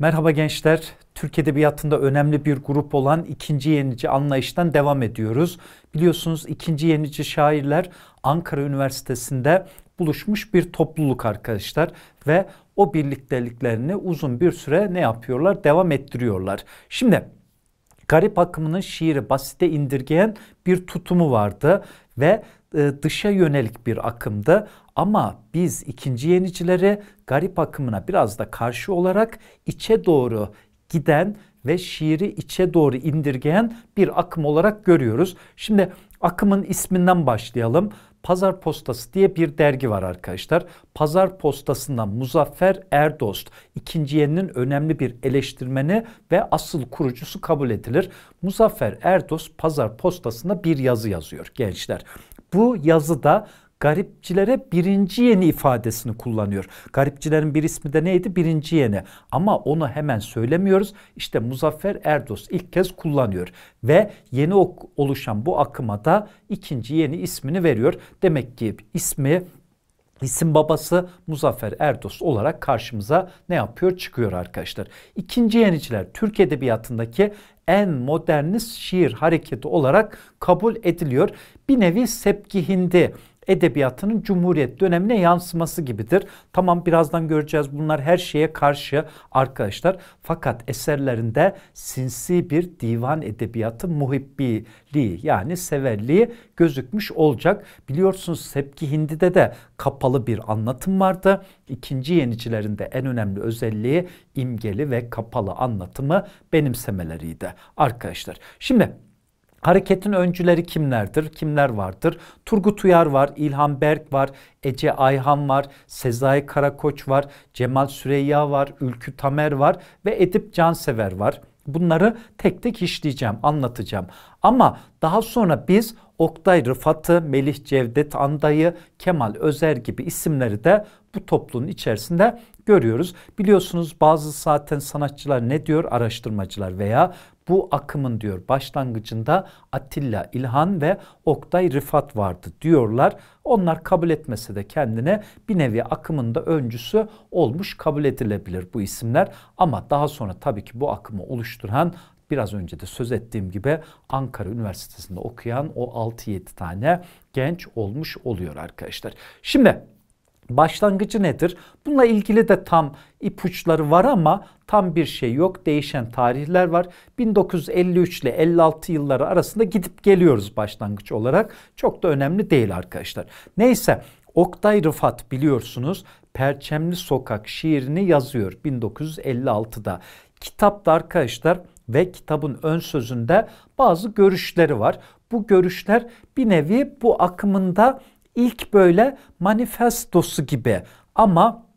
Merhaba gençler. Türk Edebiyatı'nda önemli bir grup olan ikinci yenici anlayıştan devam ediyoruz. Biliyorsunuz ikinci yenici şairler Ankara Üniversitesi'nde buluşmuş bir topluluk arkadaşlar ve o birlikteliklerini uzun bir süre ne yapıyorlar? Devam ettiriyorlar. Şimdi Garip akımının şiiri basite indirgeyen bir tutumu vardı ve e, dışa yönelik bir akımdı ama biz ikinci yenicilere garip akımına biraz da karşı olarak içe doğru giden ve şiiri içe doğru indirgeyen bir akım olarak görüyoruz. Şimdi akımın isminden başlayalım. Pazar Postası diye bir dergi var arkadaşlar. Pazar Postası'nda Muzaffer Erdost ikinci yeninin önemli bir eleştirmeni ve asıl kurucusu kabul edilir. Muzaffer Erdost Pazar Postası'nda bir yazı yazıyor gençler bu yazıda garipçilere birinci yeni ifadesini kullanıyor. Garipçilerin bir ismi de neydi? Birinci yeni. Ama onu hemen söylemiyoruz. İşte Muzaffer Erdos ilk kez kullanıyor. Ve yeni oluşan bu akıma da ikinci yeni ismini veriyor. Demek ki ismi İsim babası Muzaffer Erdos olarak karşımıza ne yapıyor? Çıkıyor arkadaşlar. İkinci yeniciler Türk Edebiyatı'ndaki en modernist şiir hareketi olarak kabul ediliyor. Bir nevi sepkihinde edebiyatının Cumhuriyet dönemine yansıması gibidir. Tamam birazdan göreceğiz bunlar her şeye karşı arkadaşlar. Fakat eserlerinde sinsi bir divan edebiyatı muhibbiliği yani severliği gözükmüş olacak. Biliyorsunuz Sepki Hindi'de de kapalı bir anlatım vardı. İkinci Yenicilerinde en önemli özelliği imgeli ve kapalı anlatımı benimsemeleriydi arkadaşlar. Şimdi Hareketin öncüleri kimlerdir? Kimler vardır? Turgut Uyar var, İlhan Berk var, Ece Ayhan var, Sezai Karakoç var, Cemal Süreyya var, Ülkü Tamer var ve Edip Cansever var. Bunları tek tek işleyeceğim, anlatacağım. Ama daha sonra biz Oktay Rıfat'ı, Melih Cevdet Anday'ı, Kemal Özer gibi isimleri de bu toplumun içerisinde görüyoruz. Biliyorsunuz bazı zaten sanatçılar ne diyor araştırmacılar veya bu akımın diyor başlangıcında Atilla İlhan ve Oktay Rıfat vardı diyorlar. Onlar kabul etmese de kendine bir nevi akımın da öncüsü olmuş kabul edilebilir bu isimler. Ama daha sonra tabii ki bu akımı oluşturan biraz önce de söz ettiğim gibi Ankara Üniversitesi'nde okuyan o 6-7 tane genç olmuş oluyor arkadaşlar. Şimdi Başlangıcı nedir? Bununla ilgili de tam ipuçları var ama tam bir şey yok. Değişen tarihler var. 1953 ile 56 yılları arasında gidip geliyoruz başlangıç olarak. Çok da önemli değil arkadaşlar. Neyse Oktay Rıfat biliyorsunuz Perçemli Sokak şiirini yazıyor 1956'da. Kitapta arkadaşlar ve kitabın ön sözünde bazı görüşleri var. Bu görüşler bir nevi bu akımında ilk böyle manifestosu gibi ama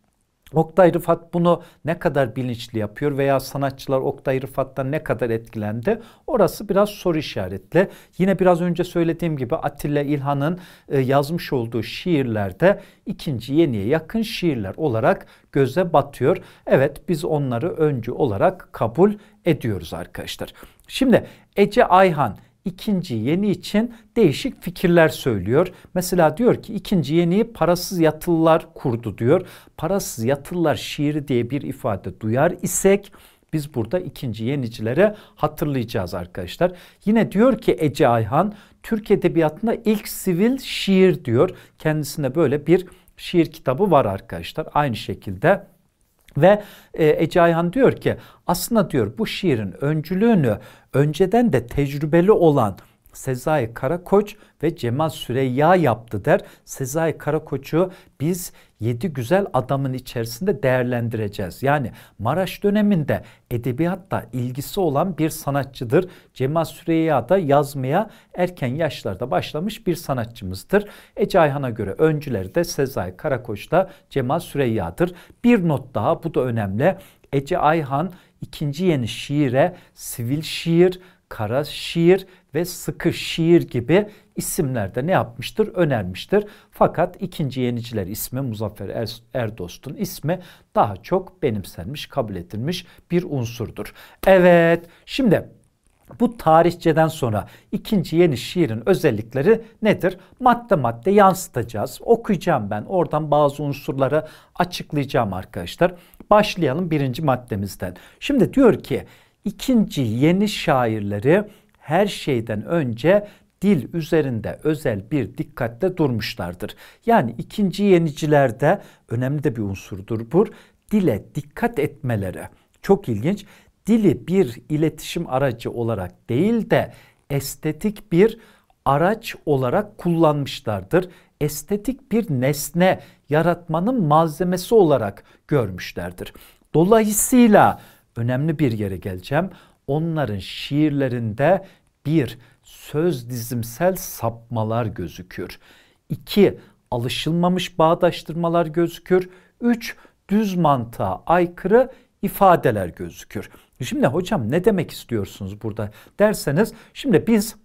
Oktay Rıfat bunu ne kadar bilinçli yapıyor veya sanatçılar Oktay Rıfat'tan ne kadar etkilendi? Orası biraz soru işaretli. Yine biraz önce söylediğim gibi Atilla İlhan'ın e, yazmış olduğu şiirlerde ikinci yeniye yakın şiirler olarak göze batıyor. Evet biz onları öncü olarak kabul ediyoruz arkadaşlar. Şimdi Ece Ayhan ikinci yeni için değişik fikirler söylüyor. Mesela diyor ki ikinci yeniyi parasız yatılılar kurdu diyor. Parasız yatılılar şiiri diye bir ifade duyar isek biz burada ikinci yenicilere hatırlayacağız arkadaşlar. Yine diyor ki Ece Ayhan Türk Edebiyatı'nda ilk sivil şiir diyor. Kendisine böyle bir şiir kitabı var arkadaşlar. Aynı şekilde ve e, Ece Ayhan diyor ki aslında diyor bu şiirin öncülüğünü önceden de tecrübeli olan Sezai Karakoç ve Cemal Süreyya yaptı der. Sezai Karakoç'u biz yedi güzel adamın içerisinde değerlendireceğiz. Yani Maraş döneminde edebiyatta ilgisi olan bir sanatçıdır. Cemal Süreyya da yazmaya erken yaşlarda başlamış bir sanatçımızdır. Ece Ayhan'a göre öncüleri de Sezai Karakoç da Cemal Süreyya'dır. Bir not daha bu da önemli. Ece Ayhan ikinci yeni şiire sivil şiir, kara şiir ve sıkı şiir gibi isimlerde ne yapmıştır? Önermiştir. Fakat ikinci yeniciler ismi Muzaffer er Erdost'un ismi daha çok benimsenmiş, kabul edilmiş bir unsurdur. Evet, şimdi bu tarihçeden sonra ikinci yeni şiirin özellikleri nedir? Madde madde yansıtacağız. Okuyacağım ben. Oradan bazı unsurları açıklayacağım arkadaşlar. Başlayalım birinci maddemizden. Şimdi diyor ki İkinci yeni şairleri her şeyden önce dil üzerinde özel bir dikkatle durmuşlardır. Yani ikinci yenicilerde önemli de bir unsurdur bu. Dile dikkat etmeleri çok ilginç. Dili bir iletişim aracı olarak değil de estetik bir araç olarak kullanmışlardır. Estetik bir nesne yaratmanın malzemesi olarak görmüşlerdir. Dolayısıyla önemli bir yere geleceğim. Onların şiirlerinde bir söz dizimsel sapmalar gözükür. İki alışılmamış bağdaştırmalar gözükür. Üç düz mantığa aykırı ifadeler gözükür. Şimdi hocam ne demek istiyorsunuz burada derseniz şimdi biz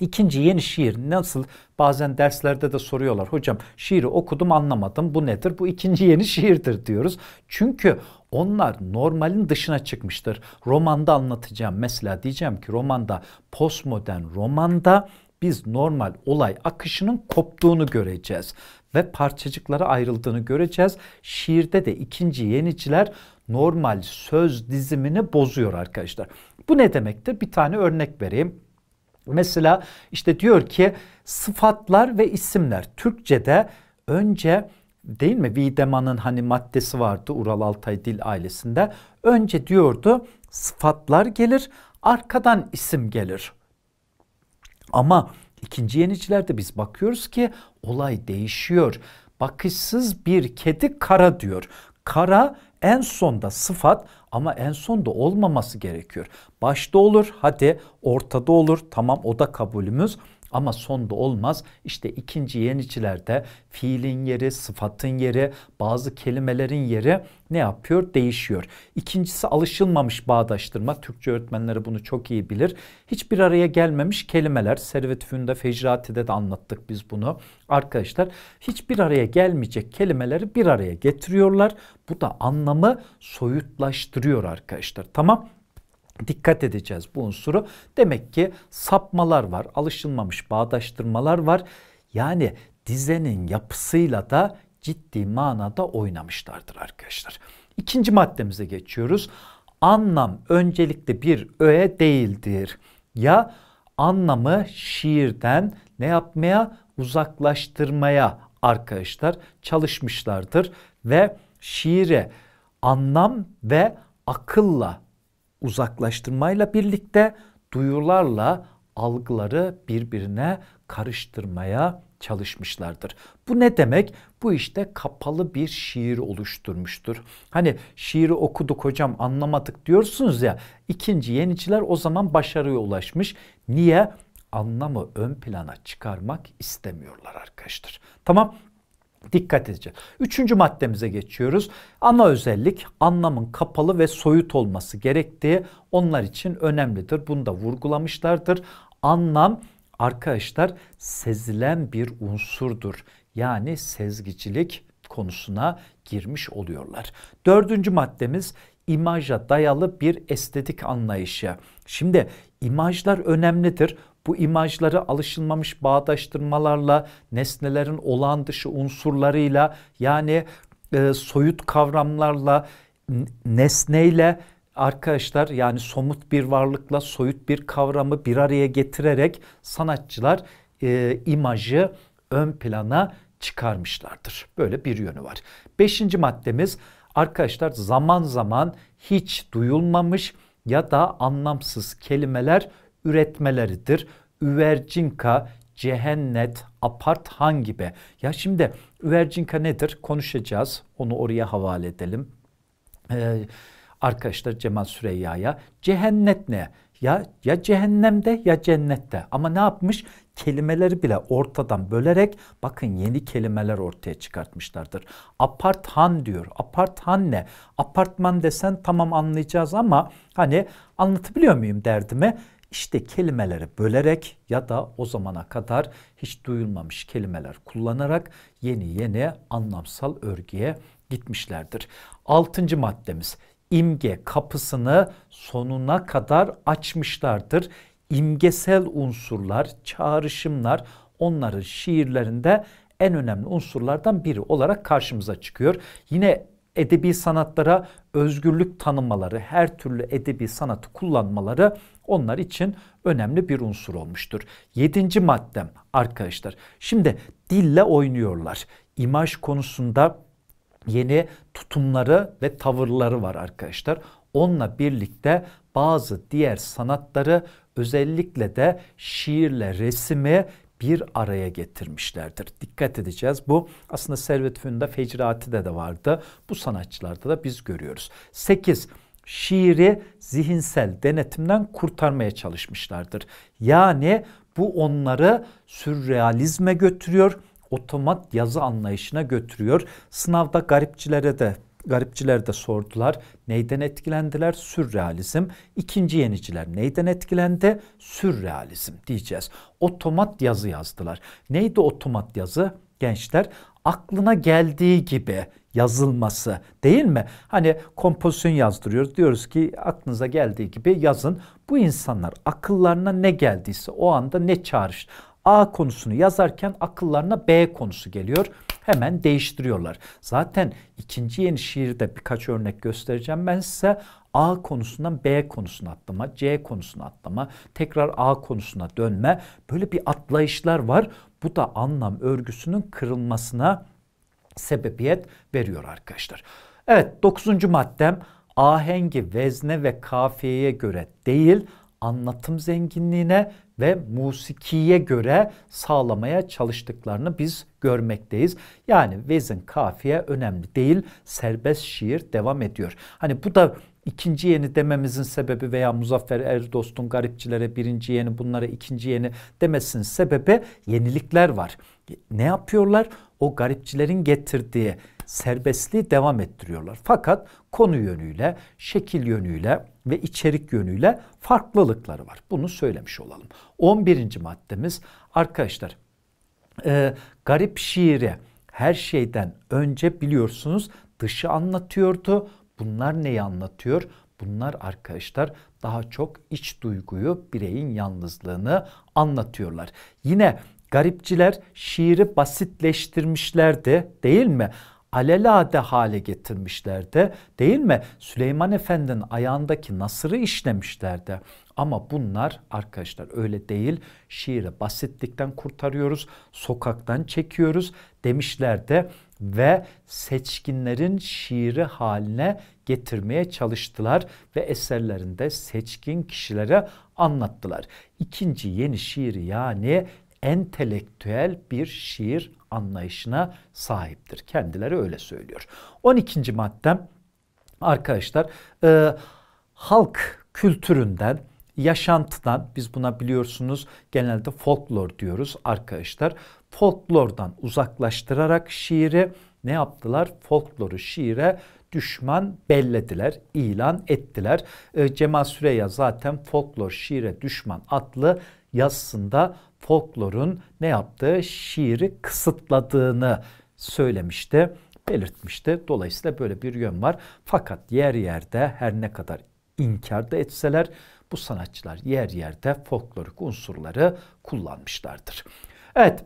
ikinci yeni şiir nasıl bazen derslerde de soruyorlar hocam şiiri okudum anlamadım bu nedir bu ikinci yeni şiirdir diyoruz. Çünkü onlar normalin dışına çıkmıştır. Romanda anlatacağım mesela diyeceğim ki romanda postmodern romanda biz normal olay akışının koptuğunu göreceğiz ve parçacıklara ayrıldığını göreceğiz. Şiirde de ikinci yeniciler normal söz dizimini bozuyor arkadaşlar. Bu ne demektir? Bir tane örnek vereyim. Mesela işte diyor ki sıfatlar ve isimler Türkçe'de önce değil mi? Wiedemann'ın hani maddesi vardı Ural Altay Dil ailesinde. Önce diyordu sıfatlar gelir arkadan isim gelir. Ama ikinci yenicilerde biz bakıyoruz ki olay değişiyor. Bakışsız bir kedi kara diyor. Kara en sonda sıfat ama en sonda olmaması gerekiyor. Başta olur hadi ortada olur tamam o da kabulümüz ama sonda olmaz. İşte ikinci yeniçilerde fiilin yeri, sıfatın yeri, bazı kelimelerin yeri ne yapıyor? Değişiyor. İkincisi alışılmamış bağdaştırma. Türkçe öğretmenleri bunu çok iyi bilir. Hiçbir araya gelmemiş kelimeler. Servet Fünde, Fecrati'de de anlattık biz bunu. Arkadaşlar hiçbir araya gelmeyecek kelimeleri bir araya getiriyorlar. Bu da anlamı soyutlaştırıyor arkadaşlar. Tamam dikkat edeceğiz bu unsuru. Demek ki sapmalar var, alışılmamış bağdaştırmalar var. Yani dizenin yapısıyla da ciddi manada oynamışlardır arkadaşlar. İkinci maddemize geçiyoruz. Anlam öncelikle bir öğe değildir. Ya anlamı şiirden ne yapmaya? Uzaklaştırmaya arkadaşlar çalışmışlardır ve şiire anlam ve akılla uzaklaştırmayla birlikte duyularla algıları birbirine karıştırmaya çalışmışlardır. Bu ne demek? Bu işte kapalı bir şiir oluşturmuştur. Hani şiiri okuduk hocam anlamadık diyorsunuz ya. İkinci yeniciler o zaman başarıya ulaşmış. Niye? Anlamı ön plana çıkarmak istemiyorlar arkadaşlar. Tamam dikkat edeceğiz. Üçüncü maddemize geçiyoruz. Ana özellik anlamın kapalı ve soyut olması gerektiği onlar için önemlidir. Bunu da vurgulamışlardır. Anlam arkadaşlar sezilen bir unsurdur. Yani sezgicilik konusuna girmiş oluyorlar. Dördüncü maddemiz imaja dayalı bir estetik anlayışı. Şimdi imajlar önemlidir bu imajları alışılmamış bağdaştırmalarla, nesnelerin olağan dışı unsurlarıyla yani e, soyut kavramlarla, nesneyle arkadaşlar yani somut bir varlıkla soyut bir kavramı bir araya getirerek sanatçılar e, imajı ön plana çıkarmışlardır. Böyle bir yönü var. Beşinci maddemiz arkadaşlar zaman zaman hiç duyulmamış ya da anlamsız kelimeler üretmeleridir. Üvercinka, cehennet, apart aparthan gibi. Ya şimdi üvercinka nedir? Konuşacağız. Onu oraya havale edelim. Ee, arkadaşlar Cemal Süreyya'ya. Cehennet ne? Ya, ya cehennemde ya cennette. Ama ne yapmış? Kelimeleri bile ortadan bölerek bakın yeni kelimeler ortaya çıkartmışlardır. Aparthan diyor. Aparthan ne? Apartman desen tamam anlayacağız ama hani anlatabiliyor muyum derdimi? İşte kelimeleri bölerek ya da o zamana kadar hiç duyulmamış kelimeler kullanarak yeni yeni anlamsal örgüye gitmişlerdir. Altıncı maddemiz imge kapısını sonuna kadar açmışlardır. İmgesel unsurlar, çağrışımlar onların şiirlerinde en önemli unsurlardan biri olarak karşımıza çıkıyor. Yine edebi sanatlara özgürlük tanımaları, her türlü edebi sanatı kullanmaları onlar için önemli bir unsur olmuştur. Yedinci maddem arkadaşlar. Şimdi dille oynuyorlar. İmaj konusunda yeni tutumları ve tavırları var arkadaşlar. Onunla birlikte bazı diğer sanatları özellikle de şiirle resimi bir araya getirmişlerdir. Dikkat edeceğiz. Bu aslında Servet Fünun'da Fecrati'de de vardı. Bu sanatçılarda da biz görüyoruz. 8 şiiri zihinsel denetimden kurtarmaya çalışmışlardır. Yani bu onları sürrealizme götürüyor, otomat yazı anlayışına götürüyor. Sınavda garipçilere de garipçiler de sordular. Neyden etkilendiler? Sürrealizm. İkinci yeniciler neyden etkilendi? Sürrealizm diyeceğiz. Otomat yazı yazdılar. Neydi otomat yazı? Gençler aklına geldiği gibi yazılması değil mi? Hani kompozisyon yazdırıyoruz. Diyoruz ki aklınıza geldiği gibi yazın. Bu insanlar akıllarına ne geldiyse o anda ne çağrış A konusunu yazarken akıllarına B konusu geliyor. Hemen değiştiriyorlar. Zaten ikinci yeni şiirde birkaç örnek göstereceğim ben size. A konusundan B konusuna atlama, C konusuna atlama, tekrar A konusuna dönme. Böyle bir atlayışlar var. Bu da anlam örgüsünün kırılmasına sebebiyet veriyor arkadaşlar. Evet dokuzuncu maddem ahengi vezne ve kafiyeye göre değil anlatım zenginliğine ve musikiye göre sağlamaya çalıştıklarını biz görmekteyiz. Yani vezin kafiye önemli değil serbest şiir devam ediyor. Hani bu da ikinci yeni dememizin sebebi veya Muzaffer Erdost'un garipçilere birinci yeni bunlara ikinci yeni demesinin sebebi yenilikler var ne yapıyorlar? O garipçilerin getirdiği serbestliği devam ettiriyorlar. Fakat konu yönüyle, şekil yönüyle ve içerik yönüyle farklılıkları var. Bunu söylemiş olalım. 11. maddemiz arkadaşlar e, garip şiiri her şeyden önce biliyorsunuz dışı anlatıyordu. Bunlar neyi anlatıyor? Bunlar arkadaşlar daha çok iç duyguyu, bireyin yalnızlığını anlatıyorlar. Yine Garipçiler şiiri basitleştirmişlerdi değil mi? alelade hale getirmişler değil mi? Süleyman Efendi'nin ayağındaki nasırı işlemişler Ama bunlar arkadaşlar öyle değil. Şiiri basitlikten kurtarıyoruz, sokaktan çekiyoruz demişler ve seçkinlerin şiiri haline getirmeye çalıştılar ve eserlerinde seçkin kişilere anlattılar. İkinci yeni şiiri yani entelektüel bir şiir anlayışına sahiptir. Kendileri öyle söylüyor. 12. maddem arkadaşlar e, halk kültüründen yaşantıdan biz buna biliyorsunuz genelde folklor diyoruz arkadaşlar. Folklordan uzaklaştırarak şiiri ne yaptılar? Folkloru şiire düşman bellediler, ilan ettiler. E, Cemal Süreya zaten folklor şiire düşman adlı yazısında folklorun ne yaptığı şiiri kısıtladığını söylemişti, belirtmişti. Dolayısıyla böyle bir yön var. Fakat yer yerde her ne kadar inkar da etseler bu sanatçılar yer yerde folklorik unsurları kullanmışlardır. Evet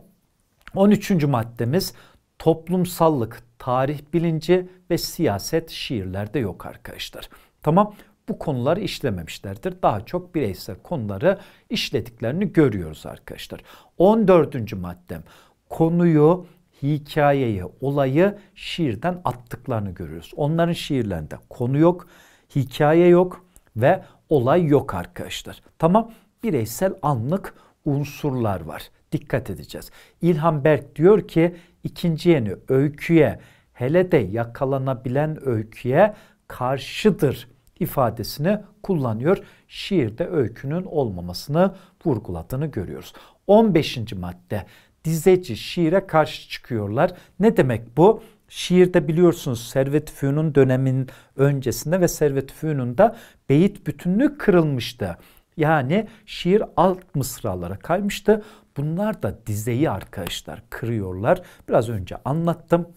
13. maddemiz toplumsallık, tarih bilinci ve siyaset şiirlerde yok arkadaşlar. Tamam bu konuları işlememişlerdir. Daha çok bireysel konuları işlediklerini görüyoruz arkadaşlar. 14. maddem konuyu hikayeyi, olayı şiirden attıklarını görüyoruz. Onların şiirlerinde konu yok, hikaye yok ve olay yok arkadaşlar. Tamam bireysel anlık unsurlar var. Dikkat edeceğiz. İlhan Berk diyor ki ikinci yeni öyküye hele de yakalanabilen öyküye karşıdır ifadesini kullanıyor. Şiirde öykünün olmamasını vurguladığını görüyoruz. 15. madde dizeci şiire karşı çıkıyorlar. Ne demek bu? Şiirde biliyorsunuz Servet Fünun dönemin öncesinde ve Servet da beyit bütünlüğü kırılmıştı. Yani şiir alt mısralara kaymıştı. Bunlar da dizeyi arkadaşlar kırıyorlar. Biraz önce anlattım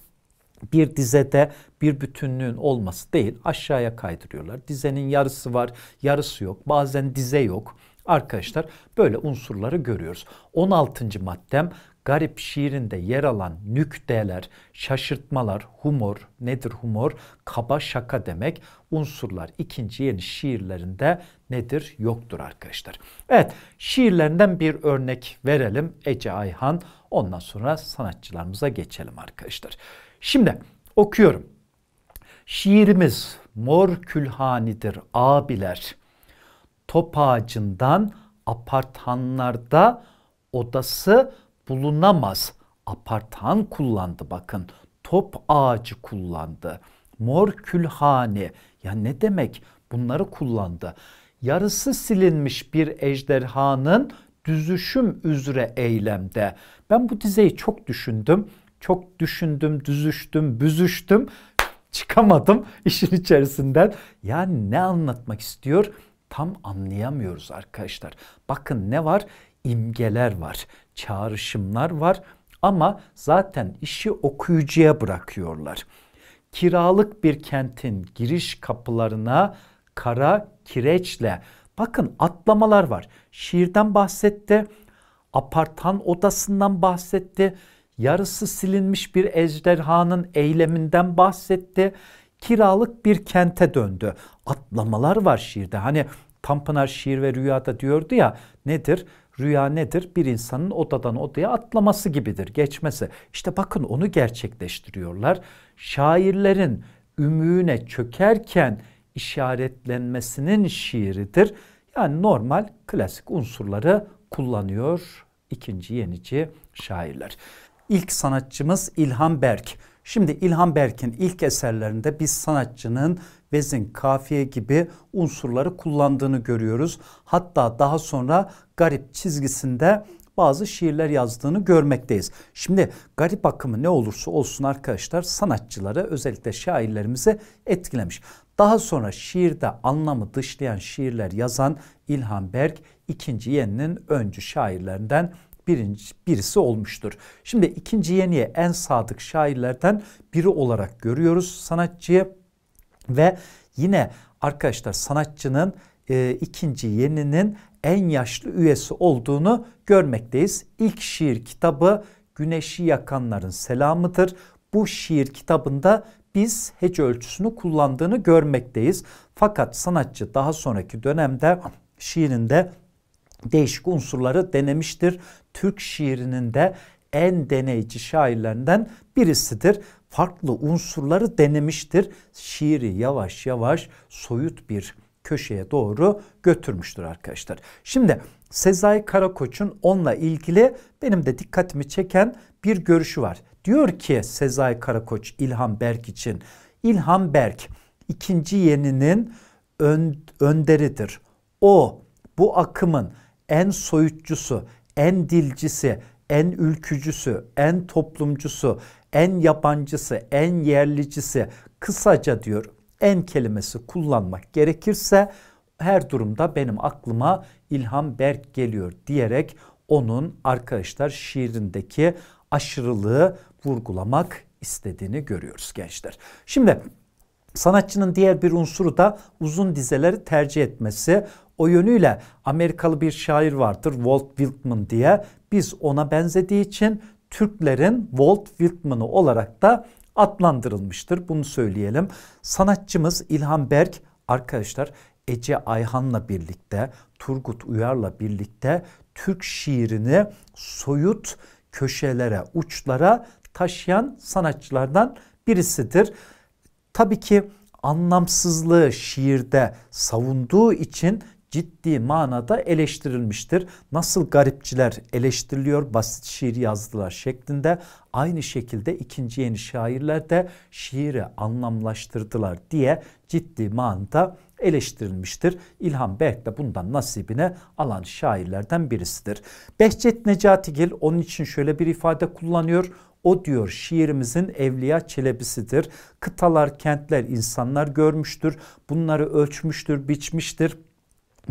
bir dizede bir bütünlüğün olması değil aşağıya kaydırıyorlar. Dizenin yarısı var yarısı yok bazen dize yok. Arkadaşlar böyle unsurları görüyoruz. 16. maddem garip şiirinde yer alan nükteler, şaşırtmalar, humor, nedir humor? Kaba şaka demek. Unsurlar ikinci yeni şiirlerinde nedir? Yoktur arkadaşlar. Evet şiirlerinden bir örnek verelim Ece Ayhan. Ondan sonra sanatçılarımıza geçelim arkadaşlar. Şimdi okuyorum. Şiirimiz mor külhanidir abiler. Top ağacından aparthanlarda odası bulunamaz. Aparthan kullandı bakın. Top ağacı kullandı. Mor külhani. Ya ne demek? Bunları kullandı. Yarısı silinmiş bir ejderhanın düzüşüm üzere eylemde. Ben bu dizeyi çok düşündüm. Çok düşündüm, düzüştüm, büzüştüm. Çıkamadım işin içerisinden. Yani ne anlatmak istiyor? Tam anlayamıyoruz arkadaşlar. Bakın ne var? İmgeler var, çağrışımlar var ama zaten işi okuyucuya bırakıyorlar. Kiralık bir kentin giriş kapılarına kara kireçle bakın atlamalar var. Şiirden bahsetti, apartan odasından bahsetti yarısı silinmiş bir ejderhanın eyleminden bahsetti. Kiralık bir kente döndü. Atlamalar var şiirde. Hani Tanpınar şiir ve rüyada diyordu ya nedir? Rüya nedir? Bir insanın odadan odaya atlaması gibidir, geçmesi. İşte bakın onu gerçekleştiriyorlar. Şairlerin ümüğüne çökerken işaretlenmesinin şiiridir. Yani normal klasik unsurları kullanıyor ikinci yenici şairler. İlk sanatçımız İlhan Berk. Şimdi İlhan Berk'in ilk eserlerinde biz sanatçının vezin, kafiye gibi unsurları kullandığını görüyoruz. Hatta daha sonra garip çizgisinde bazı şiirler yazdığını görmekteyiz. Şimdi garip akımı ne olursa olsun arkadaşlar sanatçıları özellikle şairlerimizi etkilemiş. Daha sonra şiirde anlamı dışlayan şiirler yazan İlhan Berk ikinci yeninin öncü şairlerinden birinci, birisi olmuştur. Şimdi ikinci yeniye en sadık şairlerden biri olarak görüyoruz sanatçıyı ve yine arkadaşlar sanatçının e, ikinci yeninin en yaşlı üyesi olduğunu görmekteyiz. İlk şiir kitabı Güneşi Yakanların Selamıdır. Bu şiir kitabında biz hece ölçüsünü kullandığını görmekteyiz. Fakat sanatçı daha sonraki dönemde şiirinde değişik unsurları denemiştir. Türk şiirinin de en deneyici şairlerinden birisidir. Farklı unsurları denemiştir. Şiiri yavaş yavaş soyut bir köşeye doğru götürmüştür arkadaşlar. Şimdi Sezai Karakoç'un onunla ilgili benim de dikkatimi çeken bir görüşü var. Diyor ki Sezai Karakoç İlhan Berk için İlhan Berk ikinci yeninin ön, önderidir. O bu akımın en soyutcusu, en dilcisi, en ülkücüsü, en toplumcusu, en yabancısı, en yerlicisi, kısaca diyor en kelimesi kullanmak gerekirse her durumda benim aklıma İlham Berk geliyor diyerek onun arkadaşlar şiirindeki aşırılığı vurgulamak istediğini görüyoruz gençler. Şimdi Sanatçının diğer bir unsuru da uzun dizeleri tercih etmesi. O yönüyle Amerikalı bir şair vardır Walt Whitman diye. Biz ona benzediği için Türklerin Walt Whitman'ı olarak da adlandırılmıştır. Bunu söyleyelim. Sanatçımız İlhan Berk arkadaşlar Ece Ayhan'la birlikte, Turgut Uyar'la birlikte Türk şiirini soyut köşelere, uçlara taşıyan sanatçılardan birisidir. Tabii ki anlamsızlığı şiirde savunduğu için ciddi manada eleştirilmiştir. Nasıl garipçiler eleştiriliyor basit şiir yazdılar şeklinde aynı şekilde ikinci yeni şairler de şiiri anlamlaştırdılar diye ciddi manada eleştirilmiştir. İlhan Berk de bundan nasibine alan şairlerden birisidir. Behçet Necatigil onun için şöyle bir ifade kullanıyor. O diyor şiirimizin Evliya Çelebisidir. Kıtalar, kentler, insanlar görmüştür. Bunları ölçmüştür, biçmiştir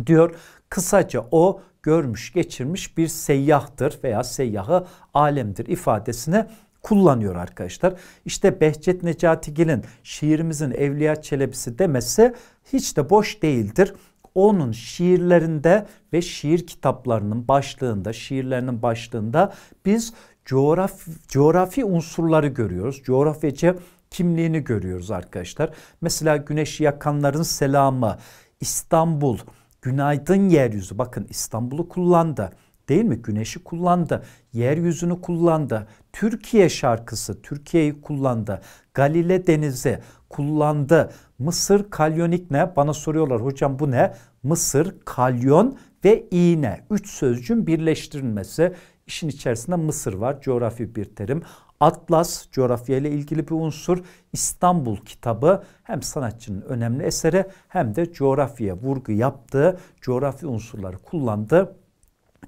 diyor. Kısaca o görmüş, geçirmiş bir seyyahtır veya seyyahı alemdir ifadesini kullanıyor arkadaşlar. İşte Behçet Necati Necatigil'in şiirimizin Evliya Çelebisi demesi hiç de boş değildir onun şiirlerinde ve şiir kitaplarının başlığında, şiirlerinin başlığında biz coğraf, coğrafi unsurları görüyoruz. Coğrafyaca kimliğini görüyoruz arkadaşlar. Mesela güneş yakanların selamı, İstanbul, günaydın yeryüzü. Bakın İstanbul'u kullandı. Değil mi? Güneşi kullandı, yeryüzünü kullandı, Türkiye şarkısı, Türkiye'yi kullandı, Galile Denizi kullandı, Mısır kalyonik ne? Bana soruyorlar hocam bu ne? Mısır, kalyon ve iğne. Üç sözcüğün birleştirilmesi İşin içerisinde Mısır var. Coğrafi bir terim. Atlas coğrafya ile ilgili bir unsur. İstanbul kitabı hem sanatçının önemli eseri hem de coğrafyaya vurgu yaptığı coğrafi unsurları kullandığı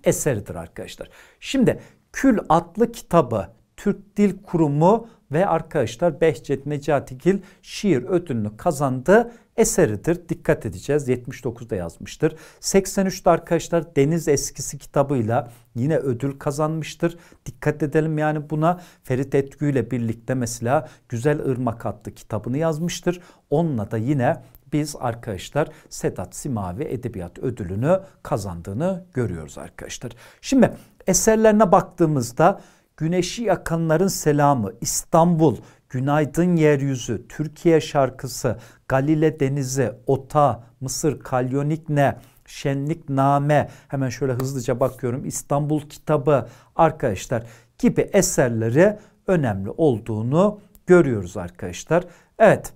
eseridir arkadaşlar. Şimdi Kül adlı kitabı Türk Dil Kurumu ve arkadaşlar Behçet Necatigil şiir ödülünü kazandı eseridir. Dikkat edeceğiz. 79'da yazmıştır. 83'te arkadaşlar Deniz Eskisi kitabıyla yine ödül kazanmıştır. Dikkat edelim yani buna Ferit Etgü ile birlikte mesela Güzel Irmak adlı kitabını yazmıştır. Onunla da yine biz arkadaşlar Sedat Simavi Edebiyat Ödülünü kazandığını görüyoruz arkadaşlar. Şimdi eserlerine baktığımızda Güneşi yakanların selamı, İstanbul, Günaydın Yeryüzü, Türkiye şarkısı, Galile Denizi, Ota, Mısır, Kalyonik ne, Şenlik Name, hemen şöyle hızlıca bakıyorum İstanbul kitabı arkadaşlar gibi eserleri önemli olduğunu görüyoruz arkadaşlar. Evet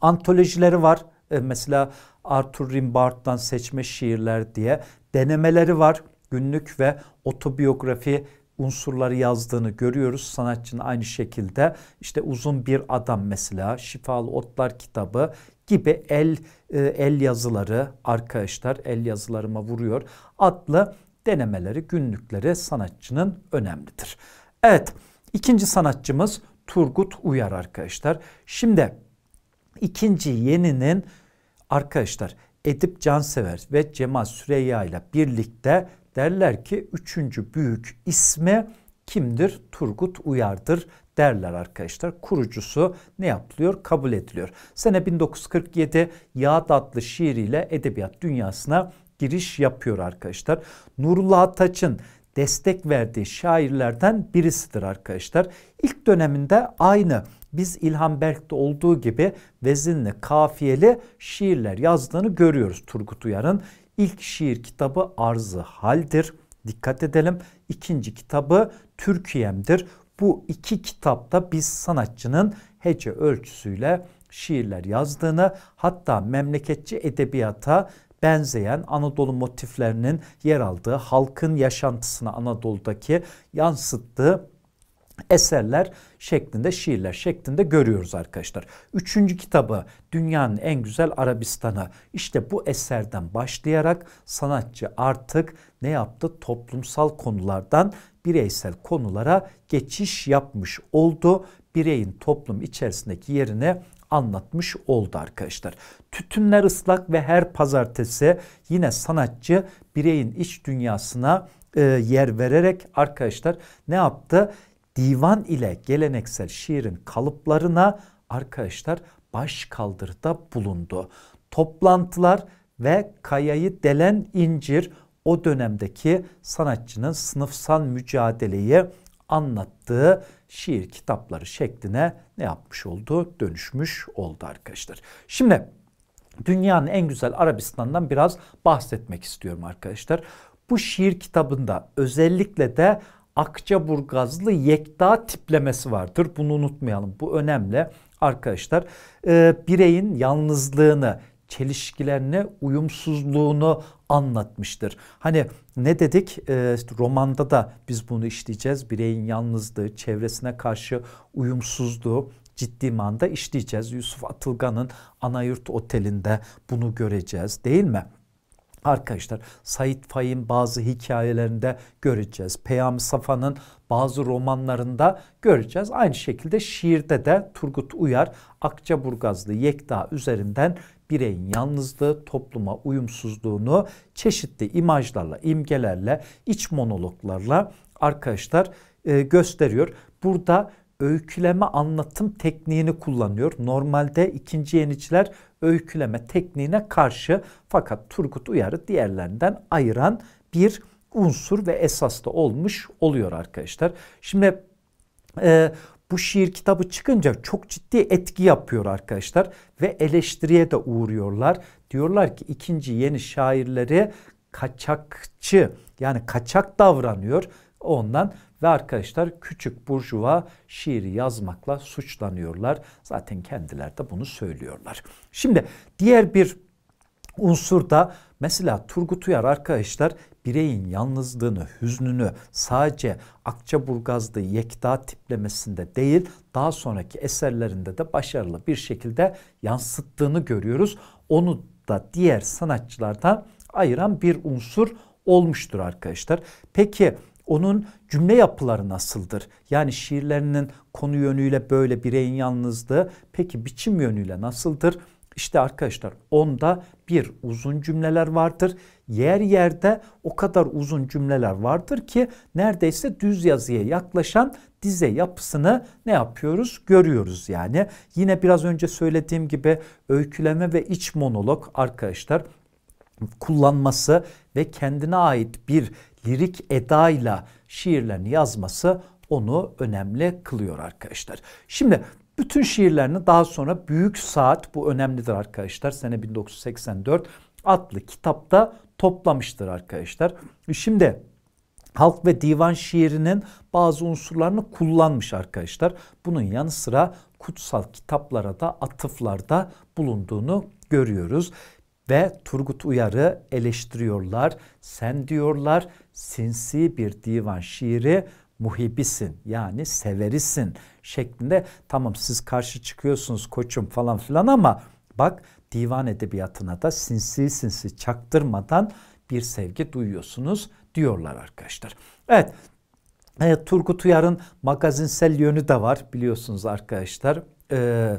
antolojileri var e, mesela Arthur Rimbaud'dan seçme şiirler diye denemeleri var günlük ve otobiyografi unsurları yazdığını görüyoruz. Sanatçının aynı şekilde işte uzun bir adam mesela Şifalı Otlar kitabı gibi el e, el yazıları arkadaşlar el yazılarıma vuruyor adlı denemeleri günlükleri sanatçının önemlidir. Evet ikinci sanatçımız Turgut Uyar arkadaşlar. Şimdi ikinci yeninin arkadaşlar Edip Cansever ve Cemal Süreyya ile birlikte derler ki üçüncü büyük isme kimdir? Turgut Uyar'dır derler arkadaşlar. Kurucusu ne yapılıyor? Kabul ediliyor. Sene 1947 Yağat adlı şiiriyle edebiyat dünyasına giriş yapıyor arkadaşlar. Nurullah Ataç'ın destek verdiği şairlerden birisidir arkadaşlar. İlk döneminde aynı biz İlhan Berk'te olduğu gibi vezinli, kafiyeli şiirler yazdığını görüyoruz Turgut Uyar'ın. İlk şiir kitabı Arzı Hal'dir. Dikkat edelim. İkinci kitabı Türkiye'mdir. Bu iki kitapta biz sanatçının hece ölçüsüyle şiirler yazdığını hatta memleketçi edebiyata benzeyen Anadolu motiflerinin yer aldığı halkın yaşantısını Anadolu'daki yansıttığı eserler şeklinde, şiirler şeklinde görüyoruz arkadaşlar. Üçüncü kitabı Dünyanın En Güzel Arabistan'ı. işte bu eserden başlayarak sanatçı artık ne yaptı? Toplumsal konulardan bireysel konulara geçiş yapmış oldu. Bireyin toplum içerisindeki yerine anlatmış oldu arkadaşlar. Tütünler ıslak ve her pazartesi yine sanatçı bireyin iç dünyasına e, yer vererek arkadaşlar ne yaptı? divan ile geleneksel şiirin kalıplarına arkadaşlar baş kaldırda bulundu. Toplantılar ve kayayı delen incir o dönemdeki sanatçının sınıfsal mücadeleyi anlattığı şiir kitapları şekline ne yapmış oldu? Dönüşmüş oldu arkadaşlar. Şimdi dünyanın en güzel Arabistan'dan biraz bahsetmek istiyorum arkadaşlar. Bu şiir kitabında özellikle de Akçaburgazlı yekta tiplemesi vardır. Bunu unutmayalım. Bu önemli arkadaşlar. E, bireyin yalnızlığını, çelişkilerine uyumsuzluğunu anlatmıştır. Hani ne dedik e, ee, işte romanda da biz bunu işleyeceğiz. Bireyin yalnızlığı, çevresine karşı uyumsuzluğu ciddi manada işleyeceğiz. Yusuf Atılgan'ın Anayurt Oteli'nde bunu göreceğiz değil mi? Arkadaşlar Said Faik'in bazı hikayelerinde göreceğiz. Peyami Safa'nın bazı romanlarında göreceğiz. Aynı şekilde şiirde de Turgut Uyar Akçaburgazlı Yekta üzerinden bireyin yalnızlığı, topluma uyumsuzluğunu çeşitli imajlarla, imgelerle, iç monologlarla arkadaşlar e, gösteriyor. Burada öyküleme anlatım tekniğini kullanıyor. Normalde ikinci yeniciler öyküleme tekniğine karşı fakat Turgut Uyar'ı diğerlerinden ayıran bir unsur ve esas da olmuş oluyor arkadaşlar. Şimdi e, bu şiir kitabı çıkınca çok ciddi etki yapıyor arkadaşlar ve eleştiriye de uğruyorlar. Diyorlar ki ikinci yeni şairleri kaçakçı yani kaçak davranıyor. Ondan ve arkadaşlar küçük burjuva şiiri yazmakla suçlanıyorlar. Zaten kendiler de bunu söylüyorlar. Şimdi diğer bir unsur da mesela Turgut Uyar arkadaşlar bireyin yalnızlığını, hüznünü sadece Akçaburgazlı yekta tiplemesinde değil daha sonraki eserlerinde de başarılı bir şekilde yansıttığını görüyoruz. Onu da diğer sanatçılardan ayıran bir unsur olmuştur arkadaşlar. Peki onun cümle yapıları nasıldır? Yani şiirlerinin konu yönüyle böyle bireyin yalnızlığı peki biçim yönüyle nasıldır? İşte arkadaşlar onda bir uzun cümleler vardır. Yer yerde o kadar uzun cümleler vardır ki neredeyse düz yazıya yaklaşan dize yapısını ne yapıyoruz? Görüyoruz yani. Yine biraz önce söylediğim gibi öyküleme ve iç monolog arkadaşlar kullanması ve kendine ait bir lirik edayla şiirlerini yazması onu önemli kılıyor arkadaşlar. Şimdi bütün şiirlerini daha sonra Büyük Saat bu önemlidir arkadaşlar. Sene 1984 adlı kitapta toplamıştır arkadaşlar. Şimdi halk ve divan şiirinin bazı unsurlarını kullanmış arkadaşlar. Bunun yanı sıra kutsal kitaplara da atıflarda bulunduğunu görüyoruz ve Turgut Uyar'ı eleştiriyorlar. Sen diyorlar sinsi bir divan şiiri muhibisin yani severisin şeklinde tamam siz karşı çıkıyorsunuz koçum falan filan ama bak divan edebiyatına da sinsi sinsi çaktırmadan bir sevgi duyuyorsunuz diyorlar arkadaşlar. Evet e, Turgut Uyar'ın magazinsel yönü de var biliyorsunuz arkadaşlar. E,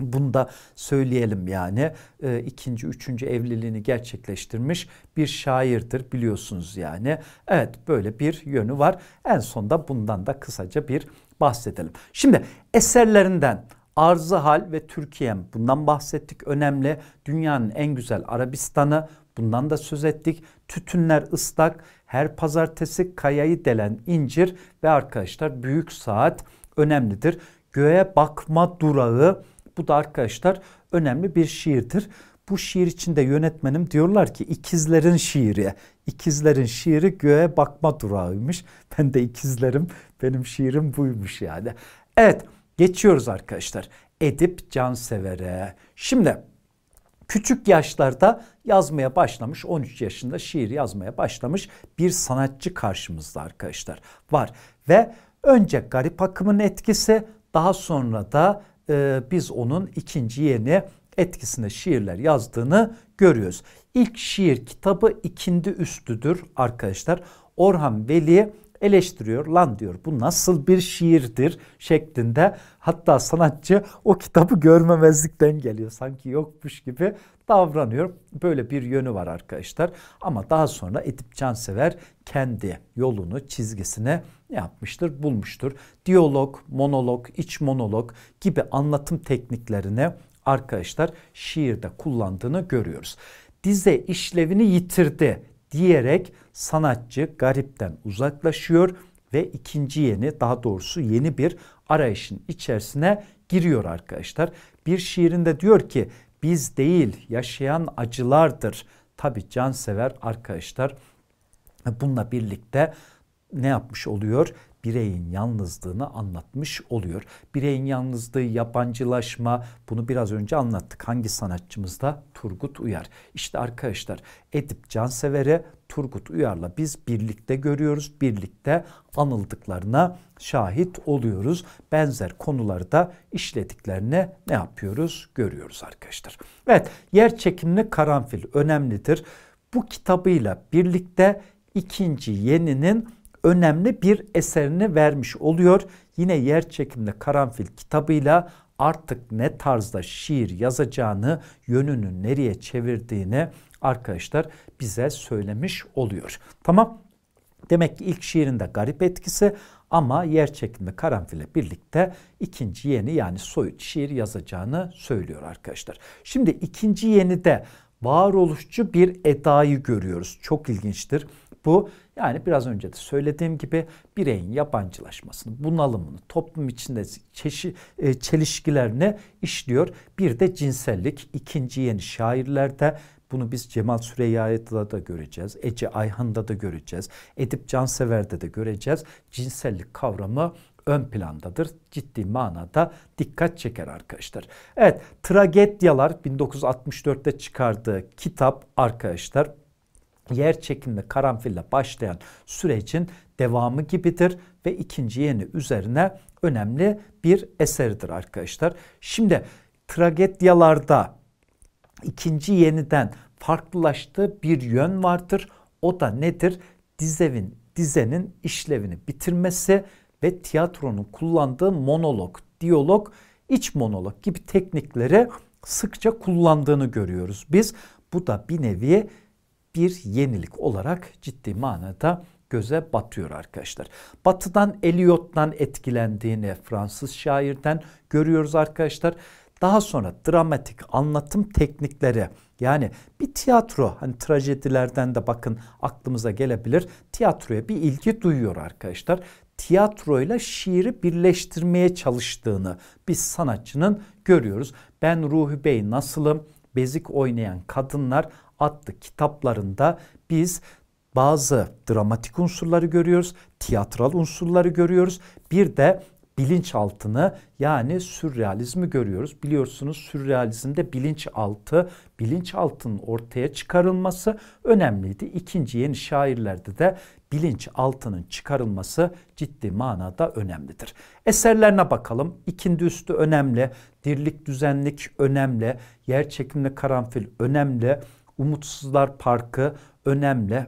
bunu da söyleyelim yani e, ikinci, üçüncü evliliğini gerçekleştirmiş bir şairdir biliyorsunuz yani. Evet böyle bir yönü var. En sonda bundan da kısaca bir bahsedelim. Şimdi eserlerinden Arzı Hal ve Türkiye'm bundan bahsettik önemli. Dünyanın en güzel Arabistan'ı bundan da söz ettik. Tütünler ıslak, her pazartesi kayayı delen incir ve arkadaşlar büyük saat önemlidir. Göğe bakma durağı bu da arkadaşlar önemli bir şiirdir. Bu şiir içinde yönetmenim diyorlar ki ikizlerin şiiri. İkizlerin şiiri göğe bakma durağıymış. Ben de ikizlerim, benim şiirim buymuş yani. Evet, geçiyoruz arkadaşlar. Edip Cansever'e. Şimdi küçük yaşlarda yazmaya başlamış, 13 yaşında şiir yazmaya başlamış bir sanatçı karşımızda arkadaşlar var. Ve önce garip akımın etkisi, daha sonra da e, biz onun ikinci yeni etkisinde şiirler yazdığını görüyoruz. İlk şiir kitabı ikindi üstüdür arkadaşlar. Orhan Veli eleştiriyor. Lan diyor bu nasıl bir şiirdir şeklinde. Hatta sanatçı o kitabı görmemezlikten geliyor. Sanki yokmuş gibi davranıyor. Böyle bir yönü var arkadaşlar. Ama daha sonra Edip Cansever kendi yolunu, çizgisine ne yapmıştır? Bulmuştur. Diyalog, monolog, iç monolog gibi anlatım tekniklerini arkadaşlar şiirde kullandığını görüyoruz. Dize işlevini yitirdi diyerek sanatçı garipten uzaklaşıyor ve ikinci yeni daha doğrusu yeni bir arayışın içerisine giriyor arkadaşlar. Bir şiirinde diyor ki biz değil yaşayan acılardır. Tabi cansever arkadaşlar bununla birlikte ne yapmış oluyor? bireyin yalnızlığını anlatmış oluyor. Bireyin yalnızlığı, yabancılaşma bunu biraz önce anlattık. Hangi sanatçımızda? Turgut Uyar. İşte arkadaşlar Edip Cansever'e Turgut Uyar'la biz birlikte görüyoruz, birlikte anıldıklarına şahit oluyoruz. Benzer konularda işlediklerini ne yapıyoruz? Görüyoruz arkadaşlar. Evet, yer çekimli karanfil önemlidir. Bu kitabıyla birlikte ikinci yeninin önemli bir eserini vermiş oluyor. Yine yer çekimli karanfil kitabıyla artık ne tarzda şiir yazacağını, yönünü nereye çevirdiğini arkadaşlar bize söylemiş oluyor. Tamam. Demek ki ilk şiirinde garip etkisi ama yer çekimi karanfille birlikte ikinci yeni yani soyut şiir yazacağını söylüyor arkadaşlar. Şimdi ikinci yeni de varoluşçu bir edayı görüyoruz. Çok ilginçtir. Bu yani biraz önce de söylediğim gibi bireyin yabancılaşmasını, bunalımını, toplum içinde çeşi, e, çelişkilerini işliyor. Bir de cinsellik ikinci yeni şairlerde bunu biz Cemal Süreyya'da da göreceğiz. Ece Ayhan'da da göreceğiz. Edip Cansever'de de göreceğiz. Cinsellik kavramı ön plandadır. Ciddi manada dikkat çeker arkadaşlar. Evet, Tragedyalar 1964'te çıkardığı kitap arkadaşlar yer çekimli karanfille başlayan sürecin devamı gibidir ve ikinci yeni üzerine önemli bir eserdir arkadaşlar. Şimdi tragedyalarda ikinci yeniden farklılaştığı bir yön vardır. O da nedir? Dizevin, dizenin işlevini bitirmesi ve tiyatronun kullandığı monolog, diyalog, iç monolog gibi teknikleri sıkça kullandığını görüyoruz. Biz bu da bir nevi bir yenilik olarak ciddi manada göze batıyor arkadaşlar. Batı'dan Eliot'tan etkilendiğini Fransız şairden görüyoruz arkadaşlar. Daha sonra dramatik anlatım teknikleri yani bir tiyatro hani trajedilerden de bakın aklımıza gelebilir. Tiyatroya bir ilgi duyuyor arkadaşlar. Tiyatroyla şiiri birleştirmeye çalıştığını biz sanatçının görüyoruz. Ben Ruhi Bey nasılım? Bezik oynayan kadınlar adlı kitaplarında biz bazı dramatik unsurları görüyoruz, tiyatral unsurları görüyoruz. Bir de bilinçaltını yani sürrealizmi görüyoruz. Biliyorsunuz sürrealizmde bilinçaltı, bilinçaltının ortaya çıkarılması önemliydi. İkinci yeni şairlerde de bilinçaltının çıkarılması ciddi manada önemlidir. Eserlerine bakalım. İkindi üstü önemli, dirlik düzenlik önemli, yer çekimli karanfil önemli, umutsuzlar parkı önemli.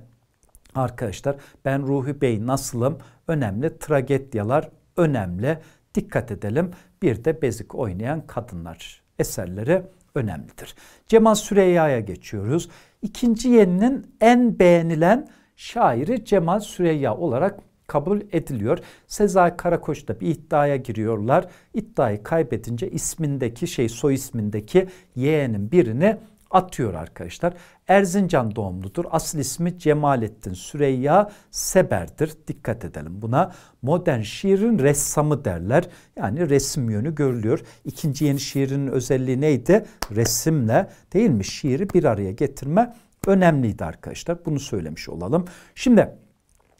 Arkadaşlar ben Ruhi Bey nasılım? Önemli tragedyalar önemli. Dikkat edelim. Bir de bezik oynayan kadınlar eserleri önemlidir. Cemal Süreyya'ya geçiyoruz. İkinci yeninin en beğenilen şairi Cemal Süreyya olarak kabul ediliyor. Sezai Karakoç da bir iddiaya giriyorlar. İddiayı kaybedince ismindeki şey soy ismindeki yeğenin birini atıyor arkadaşlar. Erzincan doğumludur. Asıl ismi Cemalettin Süreyya Seber'dir. Dikkat edelim buna. Modern şiirin ressamı derler. Yani resim yönü görülüyor. İkinci yeni şiirinin özelliği neydi? Resimle değil mi şiiri bir araya getirme önemliydi arkadaşlar. Bunu söylemiş olalım. Şimdi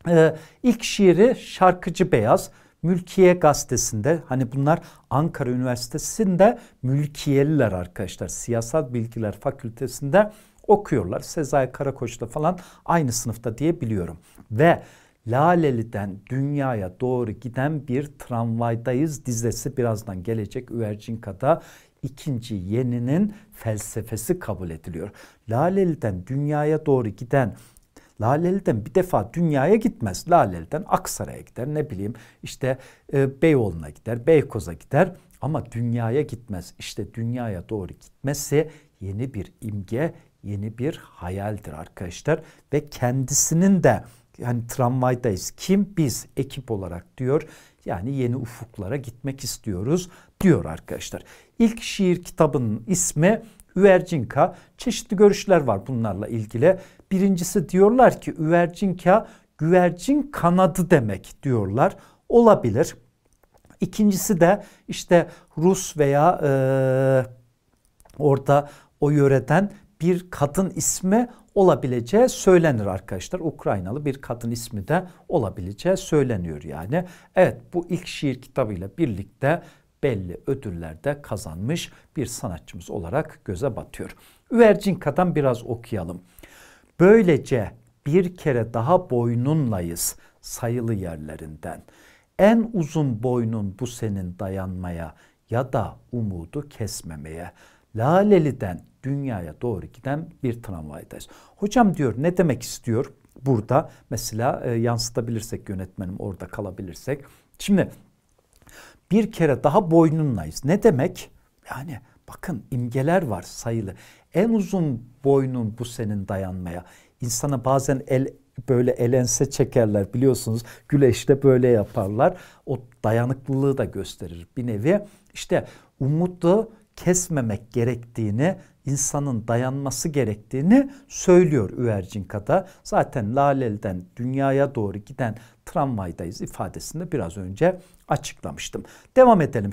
e, ilk şiiri Şarkıcı Beyaz. Mülkiye gazetesinde hani bunlar Ankara Üniversitesi'nde mülkiyeliler arkadaşlar. Siyasal Bilgiler Fakültesi'nde okuyorlar. Sezai Karakoç'la falan aynı sınıfta diye biliyorum. Ve Laleli'den dünyaya doğru giden bir tramvaydayız dizesi birazdan gelecek Üvercinka'da ikinci yeninin felsefesi kabul ediliyor. Laleli'den dünyaya doğru giden Laleli'den bir defa dünyaya gitmez. Laleli'den Aksaray'a gider ne bileyim işte e, Beyoğlu'na gider, Beykoz'a gider ama dünyaya gitmez. İşte dünyaya doğru gitmezse yeni bir imge, yeni bir hayaldir arkadaşlar ve kendisinin de yani tramvaydayız. Kim? Biz ekip olarak diyor. Yani yeni ufuklara gitmek istiyoruz diyor arkadaşlar. İlk şiir kitabının ismi Üvercinka. Çeşitli görüşler var bunlarla ilgili. Birincisi diyorlar ki üvercinka güvercin kanadı demek diyorlar. Olabilir. İkincisi de işte Rus veya e, orada o yöreden bir kadın ismi olabileceği söylenir arkadaşlar. Ukraynalı bir kadın ismi de olabileceği söyleniyor yani. Evet bu ilk şiir kitabıyla birlikte belli ödüllerde kazanmış bir sanatçımız olarak göze batıyor. Üvercinka'dan biraz okuyalım. Böylece bir kere daha boynunlayız sayılı yerlerinden. En uzun boynun bu senin dayanmaya ya da umudu kesmemeye. Laleli'den dünyaya doğru giden bir tramvaydayız. Hocam diyor ne demek istiyor burada? Mesela e, yansıtabilirsek yönetmenim orada kalabilirsek. Şimdi bir kere daha boynunlayız. Ne demek? Yani bakın imgeler var sayılı en uzun boynun bu senin dayanmaya. İnsana bazen el böyle elense çekerler biliyorsunuz. Güleşte böyle yaparlar. O dayanıklılığı da gösterir bir nevi. İşte umudu kesmemek gerektiğini, insanın dayanması gerektiğini söylüyor Üvercinka'da. Zaten Lalel'den dünyaya doğru giden tramvaydayız ifadesinde biraz önce açıklamıştım. Devam edelim.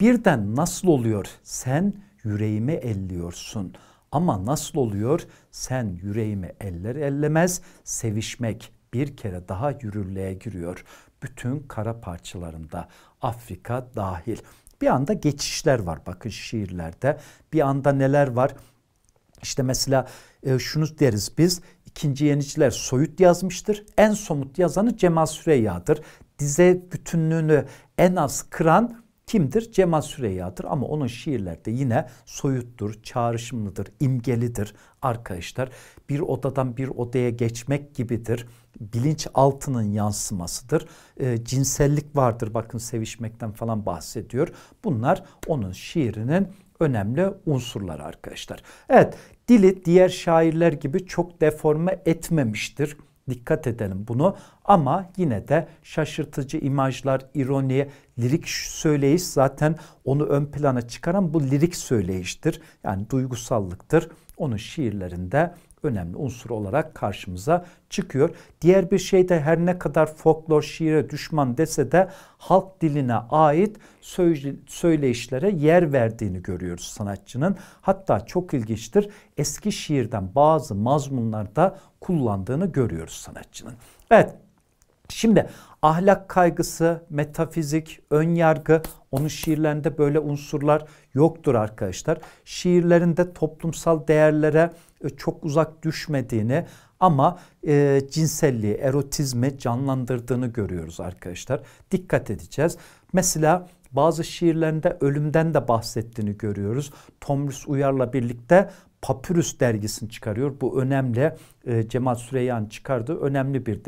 Birden nasıl oluyor? Sen yüreğimi elliyorsun.'' Ama nasıl oluyor? Sen yüreğimi eller ellemez, sevişmek bir kere daha yürürlüğe giriyor. Bütün kara parçalarında Afrika dahil. Bir anda geçişler var bakın şiirlerde. Bir anda neler var? İşte mesela e, şunu deriz biz İkinci yeniciler soyut yazmıştır. En somut yazanı Cemal Süreyya'dır. Dize bütünlüğünü en az kıran kimdir? Cemal Süreyya'dır ama onun şiirlerde yine soyuttur, çağrışımlıdır, imgelidir arkadaşlar. Bir odadan bir odaya geçmek gibidir. Bilinç altının yansımasıdır. E, cinsellik vardır bakın sevişmekten falan bahsediyor. Bunlar onun şiirinin önemli unsurlar arkadaşlar. Evet dili diğer şairler gibi çok deforme etmemiştir Dikkat edelim bunu ama yine de şaşırtıcı imajlar, ironi, lirik söyleyiş zaten onu ön plana çıkaran bu lirik söyleyiştir. Yani duygusallıktır. Onun şiirlerinde önemli unsur olarak karşımıza çıkıyor. Diğer bir şey de her ne kadar folklor şiire düşman dese de halk diline ait söyleyişlere yer verdiğini görüyoruz sanatçının. Hatta çok ilginçtir eski şiirden bazı mazmunlarda kullandığını görüyoruz sanatçının. Evet Şimdi ahlak kaygısı, metafizik, ön yargı onun şiirlerinde böyle unsurlar yoktur arkadaşlar. Şiirlerinde toplumsal değerlere e, çok uzak düşmediğini ama e, cinselliği, erotizmi canlandırdığını görüyoruz arkadaşlar. Dikkat edeceğiz. Mesela bazı şiirlerinde ölümden de bahsettiğini görüyoruz. Tomris Uyar'la birlikte Papyrus dergisini çıkarıyor. Bu önemli e, ee, Cemal Süreyya'nın çıkardığı önemli bir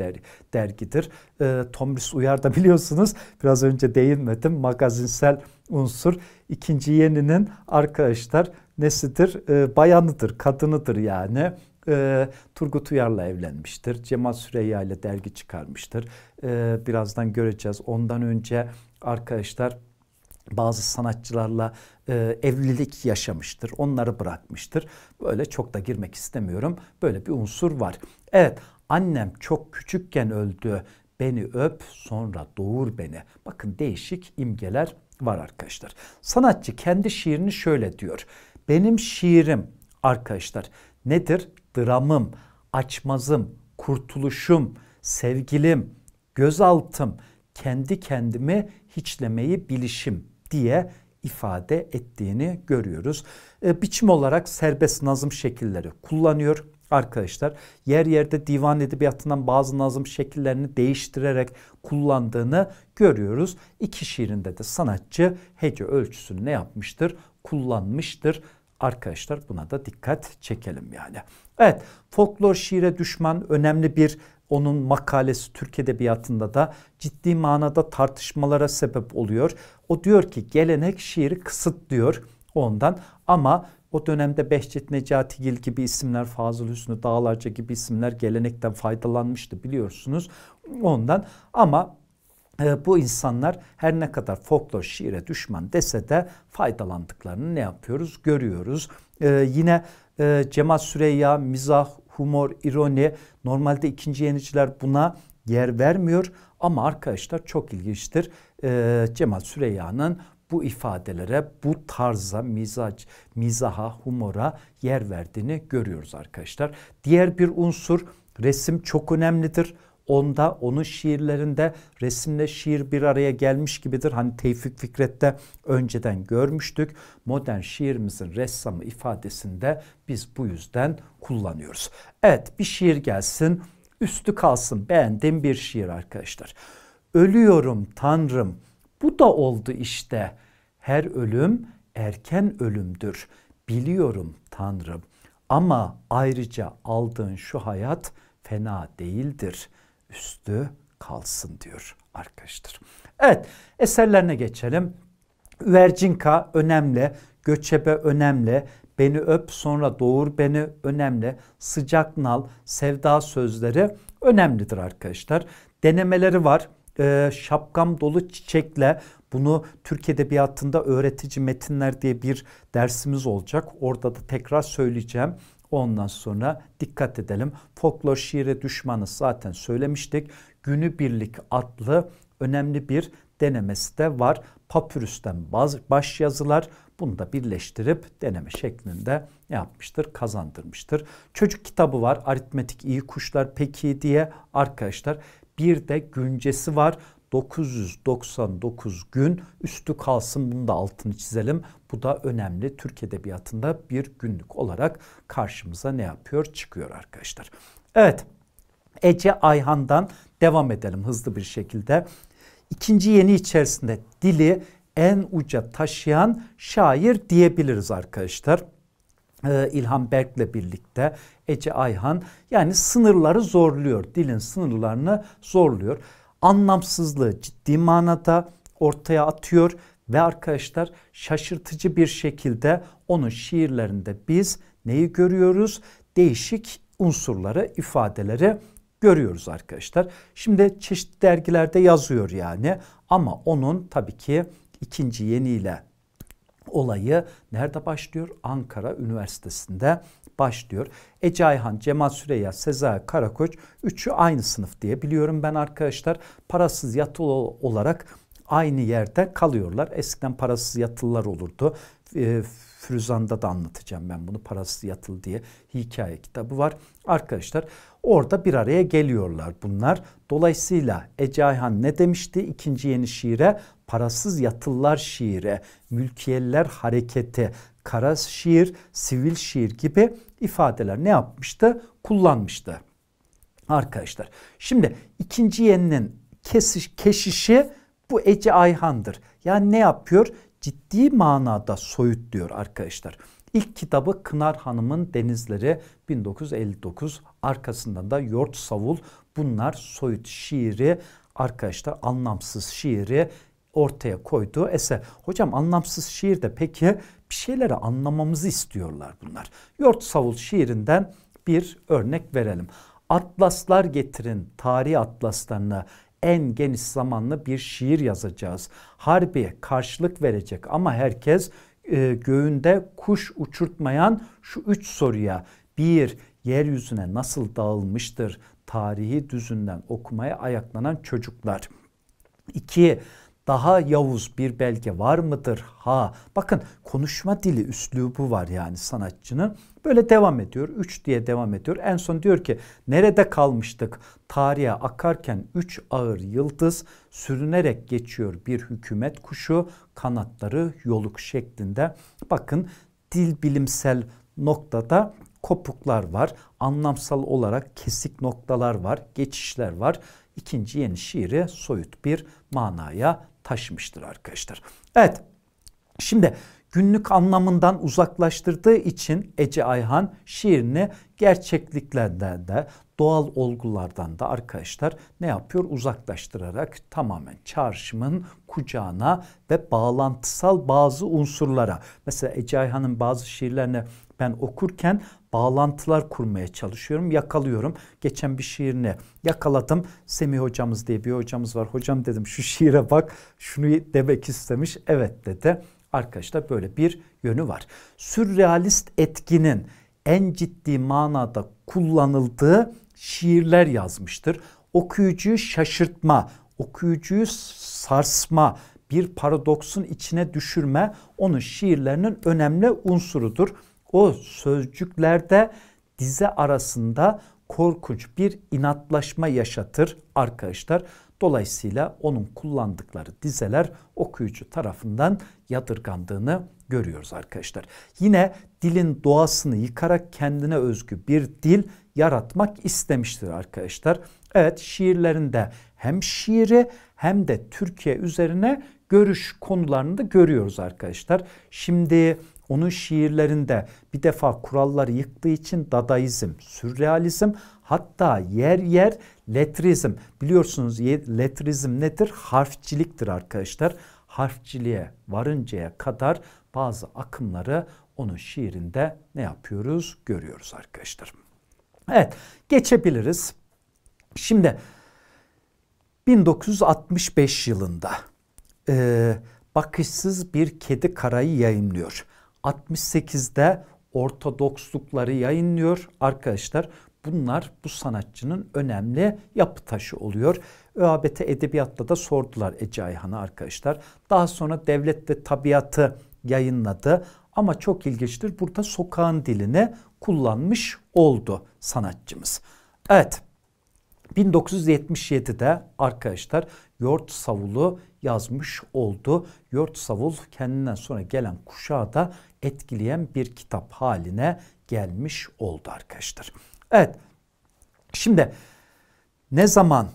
dergidir. Ee, Tomris Uyar da biliyorsunuz biraz önce değinmedim magazinsel unsur. ikinci yeninin arkadaşlar nesidir? Ee, bayanıdır, kadınıdır yani Turgut Uyar'la evlenmiştir. Cemal Süreyya ile dergi çıkarmıştır. birazdan göreceğiz. Ondan önce arkadaşlar bazı sanatçılarla e, evlilik yaşamıştır. Onları bırakmıştır. Böyle çok da girmek istemiyorum. Böyle bir unsur var. Evet annem çok küçükken öldü. Beni öp sonra doğur beni. Bakın değişik imgeler var arkadaşlar. Sanatçı kendi şiirini şöyle diyor. Benim şiirim arkadaşlar nedir? Dramım, açmazım, kurtuluşum, sevgilim, gözaltım, kendi kendimi hiçlemeyi bilişim diye ifade ettiğini görüyoruz. E, biçim olarak serbest nazım şekilleri kullanıyor arkadaşlar. Yer yerde divan edebiyatından bazı nazım şekillerini değiştirerek kullandığını görüyoruz. İki şiirinde de sanatçı hece ölçüsünü ne yapmıştır? Kullanmıştır. Arkadaşlar buna da dikkat çekelim yani. Evet folklor şiire düşman önemli bir onun makalesi Türk Edebiyatı'nda da ciddi manada tartışmalara sebep oluyor. O diyor ki gelenek şiiri diyor ondan ama o dönemde Behçet Necatigil gibi isimler, Fazıl Hüsnü Dağlarca gibi isimler gelenekten faydalanmıştı biliyorsunuz ondan. Ama e, bu insanlar her ne kadar folklor şiire düşman dese de faydalandıklarını ne yapıyoruz görüyoruz. E, yine e, Cemal Süreyya, Mizah, humor, ironi normalde ikinci yeniciler buna yer vermiyor ama arkadaşlar çok ilginçtir. Ee, Cemal Süreyya'nın bu ifadelere, bu tarza, mizac, mizaha, humora yer verdiğini görüyoruz arkadaşlar. Diğer bir unsur resim çok önemlidir onda, onun şiirlerinde resimle şiir bir araya gelmiş gibidir. Hani Tevfik Fikret'te önceden görmüştük. Modern şiirimizin ressamı ifadesinde biz bu yüzden kullanıyoruz. Evet bir şiir gelsin, üstü kalsın beğendiğim bir şiir arkadaşlar. Ölüyorum Tanrım, bu da oldu işte. Her ölüm erken ölümdür. Biliyorum Tanrım ama ayrıca aldığın şu hayat fena değildir üstü kalsın diyor arkadaşlar. Evet eserlerine geçelim. Vercinka önemli, göçebe önemli, beni öp sonra doğur beni önemli, sıcak nal, sevda sözleri önemlidir arkadaşlar. Denemeleri var. Ee, şapkam dolu çiçekle bunu Türk Edebiyatı'nda öğretici metinler diye bir dersimiz olacak. Orada da tekrar söyleyeceğim. Ondan sonra dikkat edelim. Folklor şiire düşmanı zaten söylemiştik. Günübirlik adlı önemli bir denemesi de var. Papürüsten baz, baş yazılar bunu da birleştirip deneme şeklinde ne yapmıştır? Kazandırmıştır. Çocuk kitabı var. Aritmetik iyi kuşlar peki diye arkadaşlar. Bir de güncesi var. 999 gün üstü kalsın bunu da altını çizelim. Bu da önemli Türk Edebiyatı'nda bir günlük olarak karşımıza ne yapıyor çıkıyor arkadaşlar. Evet Ece Ayhan'dan devam edelim hızlı bir şekilde. İkinci yeni içerisinde dili en uca taşıyan şair diyebiliriz arkadaşlar. Ee, İlhan Berk'le birlikte Ece Ayhan yani sınırları zorluyor. Dilin sınırlarını zorluyor anlamsızlığı ciddi manada ortaya atıyor ve arkadaşlar şaşırtıcı bir şekilde onun şiirlerinde biz neyi görüyoruz? Değişik unsurları, ifadeleri görüyoruz arkadaşlar. Şimdi çeşitli dergilerde yazıyor yani ama onun tabii ki ikinci yeniyle olayı nerede başlıyor? Ankara Üniversitesi'nde başlıyor. Ece Ayhan, Cemal Süreya, Seza Karakoç üçü aynı sınıf diye biliyorum ben arkadaşlar. Parasız yatılı olarak aynı yerde kalıyorlar. Eskiden parasız yatılılar olurdu. E, ee, Firuzan'da da anlatacağım ben bunu parasız yatılı diye hikaye kitabı var. Arkadaşlar Orada bir araya geliyorlar bunlar. Dolayısıyla Ece Ayhan ne demişti ikinci yeni şiire? Parasız yatıllar şiire, mülkiyeller hareketi, kara şiir, sivil şiir gibi ifadeler ne yapmıştı? Kullanmıştı arkadaşlar. Şimdi ikinci yeninin kesiş, keşişi bu Ece Ayhan'dır. Yani ne yapıyor? Ciddi manada soyutluyor arkadaşlar. İlk kitabı Kınar Hanım'ın Denizleri 1959 arkasından da Yort Savul bunlar soyut şiiri arkadaşlar anlamsız şiiri ortaya koyduğu eser. Hocam anlamsız şiir de peki bir şeyleri anlamamızı istiyorlar bunlar. Yort Savul şiirinden bir örnek verelim. Atlaslar getirin tarih atlaslarını en geniş zamanlı bir şiir yazacağız. Harbi karşılık verecek ama herkes e, göğünde kuş uçurtmayan şu üç soruya bir yeryüzüne nasıl dağılmıştır tarihi düzünden okumaya ayaklanan çocuklar. İki daha Yavuz bir belge var mıdır? Ha bakın konuşma dili üslubu var yani sanatçının. Böyle devam ediyor. 3 diye devam ediyor. En son diyor ki nerede kalmıştık? Tarihe akarken 3 ağır yıldız sürünerek geçiyor bir hükümet kuşu kanatları yoluk şeklinde. Bakın dil bilimsel noktada kopuklar var. Anlamsal olarak kesik noktalar var, geçişler var. İkinci yeni şiiri soyut bir manaya taşımıştır arkadaşlar. Evet. Şimdi günlük anlamından uzaklaştırdığı için Ece Ayhan şiirini gerçekliklerden de doğal olgulardan da arkadaşlar ne yapıyor? Uzaklaştırarak tamamen çağrışımın kucağına ve bağlantısal bazı unsurlara. Mesela Ece Ayhan'ın bazı şiirlerini ben okurken bağlantılar kurmaya çalışıyorum, yakalıyorum. Geçen bir şiirini yakaladım. Semih hocamız diye bir hocamız var. Hocam dedim şu şiire bak, şunu demek istemiş. Evet dedi Arkadaşlar böyle bir yönü var. Sürrealist etkinin en ciddi manada kullanıldığı şiirler yazmıştır. Okuyucuyu şaşırtma, okuyucuyu sarsma, bir paradoksun içine düşürme onun şiirlerinin önemli unsurudur. O sözcüklerde dize arasında korkunç bir inatlaşma yaşatır arkadaşlar. Dolayısıyla onun kullandıkları dizeler okuyucu tarafından yadırgandığını görüyoruz arkadaşlar. Yine dilin doğasını yıkarak kendine özgü bir dil yaratmak istemiştir arkadaşlar. Evet şiirlerinde hem şiiri hem de Türkiye üzerine görüş konularını da görüyoruz arkadaşlar. Şimdi onun şiirlerinde bir defa kuralları yıktığı için dadaizm, sürrealizm Hatta yer yer letrizm. Biliyorsunuz letrizm nedir? Harfçiliktir arkadaşlar. Harfçiliğe varıncaya kadar bazı akımları onun şiirinde ne yapıyoruz? Görüyoruz arkadaşlar. Evet geçebiliriz. Şimdi 1965 yılında e, Bakışsız Bir Kedi Karayı yayınlıyor. 68'de Ortodokslukları yayınlıyor. Arkadaşlar Bunlar bu sanatçının önemli yapı taşı oluyor. ÖABT edebiyatta da sordular Ece Ayhan'a arkadaşlar. Daha sonra devlet de tabiatı yayınladı. Ama çok ilginçtir burada sokağın dilini kullanmış oldu sanatçımız. Evet 1977'de arkadaşlar Yort Savul'u yazmış oldu. Yort Savul kendinden sonra gelen kuşağı da etkileyen bir kitap haline gelmiş oldu arkadaşlar. Evet. Şimdi ne zaman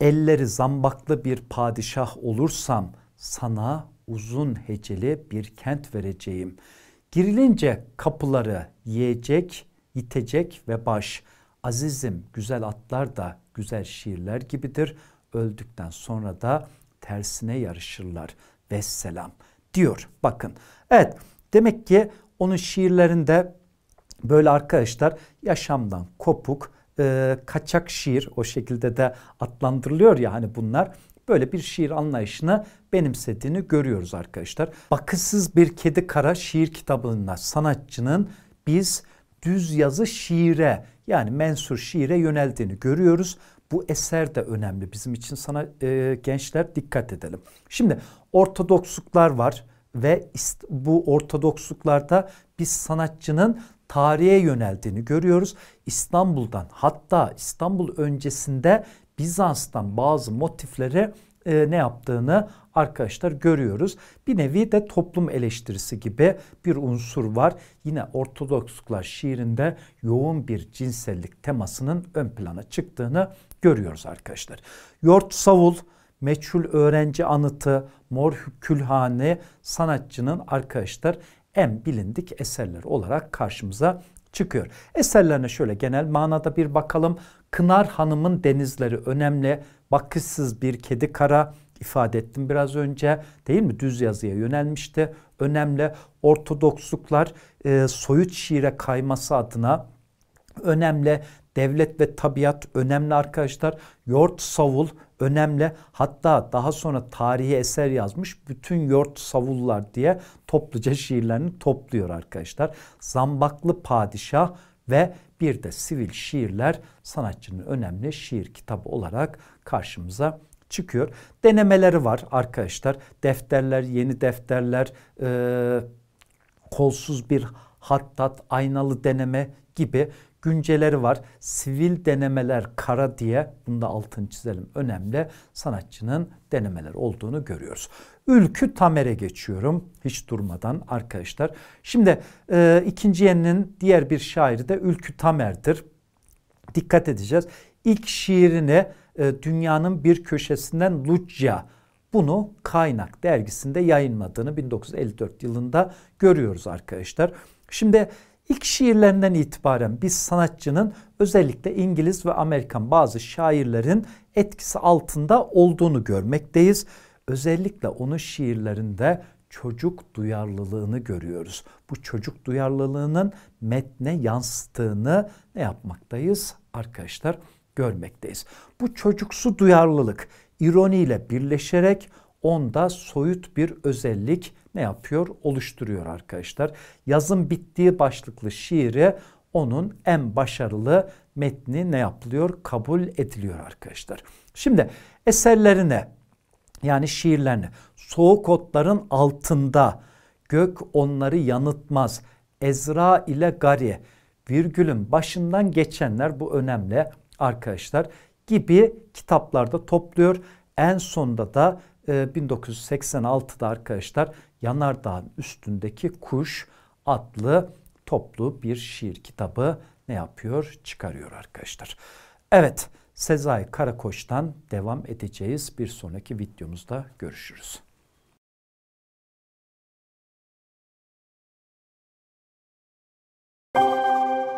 elleri zambaklı bir padişah olursam sana uzun heceli bir kent vereceğim. Girilince kapıları yiyecek, itecek ve baş. Azizim güzel atlar da güzel şiirler gibidir. Öldükten sonra da tersine yarışırlar. Vesselam diyor. Bakın. Evet demek ki onun şiirlerinde Böyle arkadaşlar yaşamdan kopuk, e, kaçak şiir o şekilde de adlandırılıyor ya hani bunlar böyle bir şiir anlayışını benimsediğini görüyoruz arkadaşlar. Bakısız bir kedi kara şiir kitabında sanatçının biz düz yazı şiire yani mensur şiire yöneldiğini görüyoruz. Bu eser de önemli bizim için sana e, gençler dikkat edelim. Şimdi ortodoksluklar var ve bu ortodoksluklarda biz sanatçının tarihe yöneldiğini görüyoruz. İstanbul'dan hatta İstanbul öncesinde Bizans'tan bazı motifleri e, ne yaptığını arkadaşlar görüyoruz. Bir nevi de toplum eleştirisi gibi bir unsur var. Yine Ortodoksluklar şiirinde yoğun bir cinsellik temasının ön plana çıktığını görüyoruz arkadaşlar. Yort Savul, Meçhul Öğrenci Anıtı, Mor Külhane sanatçının arkadaşlar en bilindik eserler olarak karşımıza çıkıyor. Eserlerine şöyle genel manada bir bakalım. Kınar Hanım'ın denizleri önemli. Bakışsız bir kedi kara ifade ettim biraz önce değil mi düz yazıya yönelmişti. Önemli ortodoksluklar e, soyut şiire kayması adına önemli devlet ve tabiat önemli arkadaşlar. Yort Savul önemli. Hatta daha sonra tarihi eser yazmış. Bütün yort savullar diye topluca şiirlerini topluyor arkadaşlar. Zambaklı Padişah ve bir de sivil şiirler sanatçının önemli şiir kitabı olarak karşımıza çıkıyor. Denemeleri var arkadaşlar. Defterler, yeni defterler, e, kolsuz bir hattat, aynalı deneme gibi Günceleri var. Sivil denemeler kara diye bunu da altını çizelim. Önemli sanatçının denemeler olduğunu görüyoruz. Ülkü Tamer'e geçiyorum hiç durmadan arkadaşlar. Şimdi e, ikinci yeninin diğer bir şairi de Ülkü Tamer'dir. Dikkat edeceğiz. İlk şiirini e, dünyanın bir köşesinden Lucya bunu Kaynak dergisinde yayınladığını 1954 yılında görüyoruz arkadaşlar. Şimdi İlk şiirlerinden itibaren biz sanatçının özellikle İngiliz ve Amerikan bazı şairlerin etkisi altında olduğunu görmekteyiz. Özellikle onun şiirlerinde çocuk duyarlılığını görüyoruz. Bu çocuk duyarlılığının metne yansıttığını ne yapmaktayız arkadaşlar? Görmekteyiz. Bu çocuksu duyarlılık ironiyle birleşerek onda soyut bir özellik ne yapıyor? Oluşturuyor arkadaşlar. Yazın bittiği başlıklı şiiri onun en başarılı metni ne yapılıyor? Kabul ediliyor arkadaşlar. Şimdi eserlerine yani şiirlerine soğuk otların altında gök onları yanıtmaz. Ezra ile Gari virgülün başından geçenler bu önemli arkadaşlar gibi kitaplarda topluyor. En sonunda da 1986'da e, arkadaşlar Yanardağ'ın üstündeki kuş adlı toplu bir şiir kitabı ne yapıyor? Çıkarıyor arkadaşlar. Evet, Sezai Karakoç'tan devam edeceğiz. Bir sonraki videomuzda görüşürüz. Thank you.